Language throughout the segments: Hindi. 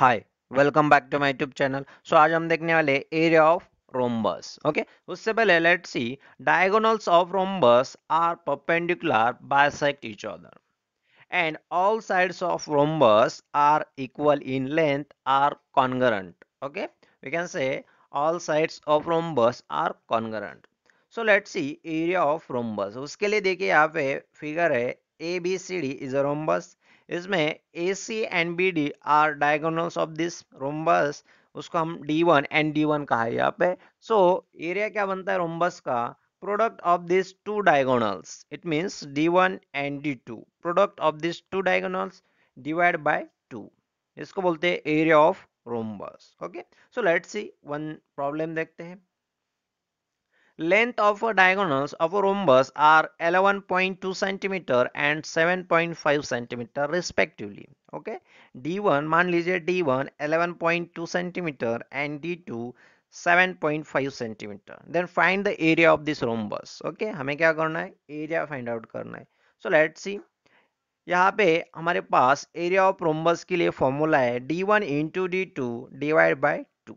Hi welcome back to my tube channel so आज हम देखने वाले एरिया ऑफ रोमबस ओके उससे पहले let see diagonals of rhombus are perpendicular bisect each other and all sides of rhombus are equal in length are congruent okay we can say all sides of rhombus are congruent so let see area of rhombus उसके लिए देखिए यहाँ पे फिगर है A B C D is a rhombus इसमें A C and B D are diagonals of this rhombus उसको हम D one and D one कहा है यहाँ पे सो so, एरिया क्या बनता है रोम्बस का product of this two diagonals it means D one and D two product of this two diagonals divide by two इसको बोलते हैं area of rhombus okay so let's see one problem देखते हैं length of diagonals of a rhombus are 11.2 cm and 7.5 cm respectively okay d1 man lijiye d1 11.2 cm and d2 7.5 cm then find the area of this rhombus okay hame kya karna hai area find out karna hai so let's see यहाँ पे हमारे पास एरिया ऑफ रोम्बस के लिए फॉर्मूला है d1 into d2 two by 2.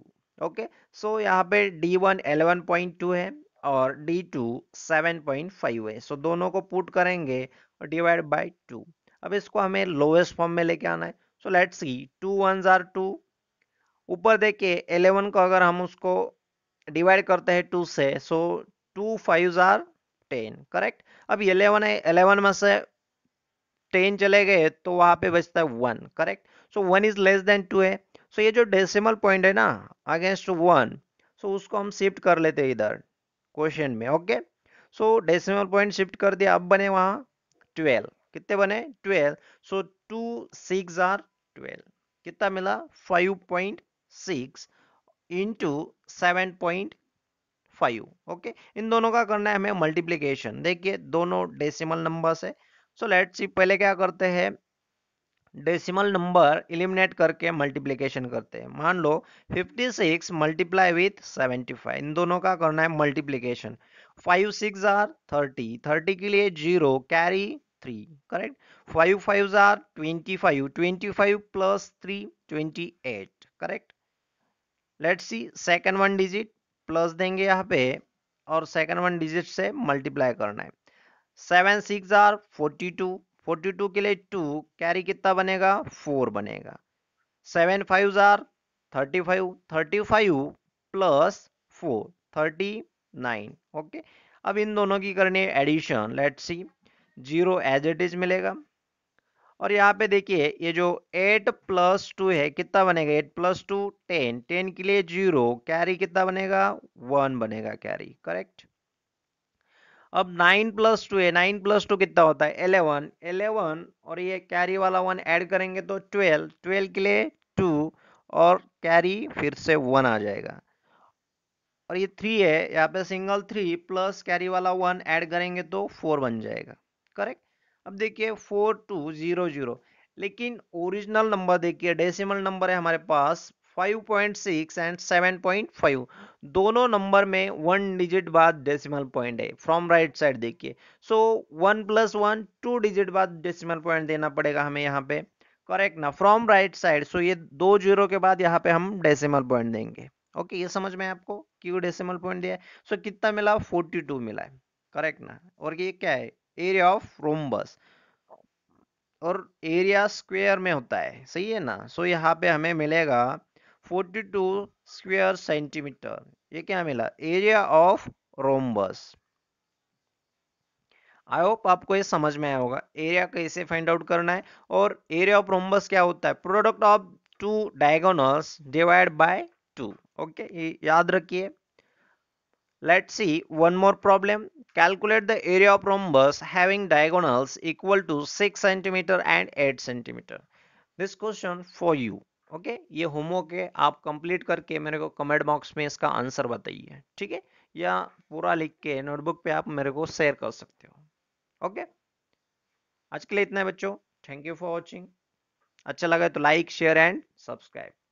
Okay, so यहाँ पे d1 11.2 है और D2 7.5 सेवन पॉइंट फाइव है सो दोनों को पुट करेंगे और डिवाइड बाई टू अब इसको हमें लोवेस्ट फॉर्म में लेके आना है so let see two one are two ऊपर देखिए एलेवन को अगर हम उसको डिवाइड करते हैं टू से so two five are ten correct अब एलेवन है एलेवन में से टेन चले गए तो वहाँ पे बचता है one correct so one is less than two है सो so, ये जो डेसिमल पॉइंट है ना अगेंस्ट वन सो उसको हम शिफ्ट कर लेते हैं इधर क्वेश्चन में okay so decimal point shift कर दिया अब बने वहां ट्वेल्व कितने बने twelve so two six are twelve कितना मिला five point six into seven point five okay इन दोनों का करना है हमें मल्टीप्लीकेशन देखिए दोनों डेसिमल नंबर से सो लेट्स सी पहले क्या करते हैं डेसिमल नंबर इलिमिनेट करके मल्टीप्लिकेशन करते हैं मान लो 56 सिक्स मल्टीप्लाई विथ सेवेंटी इन दोनों का करना है मल्टीप्लिकेशन 5 सिक्स आर 30 30 के लिए zero carry three correct 5 five are 25 five twenty five plus three twenty eight correct let see second one digit plus देंगे यहाँ पे और सेकेंड वन डिजिट से मल्टीप्लाई करना है seven six are forty two forty two के लिए टू कैरी कितना बनेगा फोर बनेगा seven five are thirty five thirty five plus four thirty nine okay अब इन दोनों की करने addition late see zero as it is मिलेगा और यहाँ पे देखिए ये जो एट प्लस टू है कितना बनेगा eight plus two ten ten के लिए जीरो कैरी कितना बनेगा वन बनेगा कैरी करेक्ट अब नाइन प्लस टू है नाइन प्लस टू कितना होता है एलेवन एलेवन और ये कैरी वाला वन ऐड करेंगे तो ट्वेल्व ट्वेल्व के लिए टू और कैरी फिर से वन आ जाएगा और ये थ्री है यहाँ पे सिंगल थ्री प्लस कैरी वाला वन ऐड करेंगे तो फोर बन जाएगा करेक्ट अब देखिए फोर टू जीरो जीरो लेकिन ओरिजिनल नंबर देखिए डेसिमल नंबर है हमारे पास 5.6 एंड 7.5 दोनों नंबर में वन डिजिट बाद डेसिमल पॉइंट है फ्रॉम राइट साइड देखिए so one plus one two digit बाद डेसिमल पॉइंट देना पड़ेगा हमें यहाँ पे करेक्ट ना फ्रॉम राइट साइड सो ये दो जीरो के बाद यहाँ पे हम डेसिमल पॉइंट देंगे ओके okay, ये समझ में आपको क्यों डेसिमल पॉइंट दिया सो so, कितना मिला 42 मिला है करेक्ट ना और ये क्या है एरिया ऑफ रोमबस और एरिया स्क्वेयर में होता है सही है ना सो so, यहाँ पे हमें मिलेगा 42 स्क्वायर सेंटीमीटर ये क्या मिला area of rhombus I hope आपको ये समझ में आया होगा एरिया कैसे फाइंड आउट करना है और एरिया ऑफ रोमबस क्या होता है product of two diagonals divide by two okay याद रखिए let see one more problem calculate the area of rhombus having diagonals equal to six centimetre and eight centimetre this question for you okay ये होमवर्क है आप कंप्लीट करके मेरे को कमेंट बॉक्स में इसका आंसर बताइए ठीक है या पूरा लिख के नोटबुक पे आप मेरे को शेयर कर सकते हो ओके आज के लिए इतना है बच्चों थैंक यू फॉर वॉचिंग अच्छा लगा तो लाइक शेयर एंड सब्सक्राइब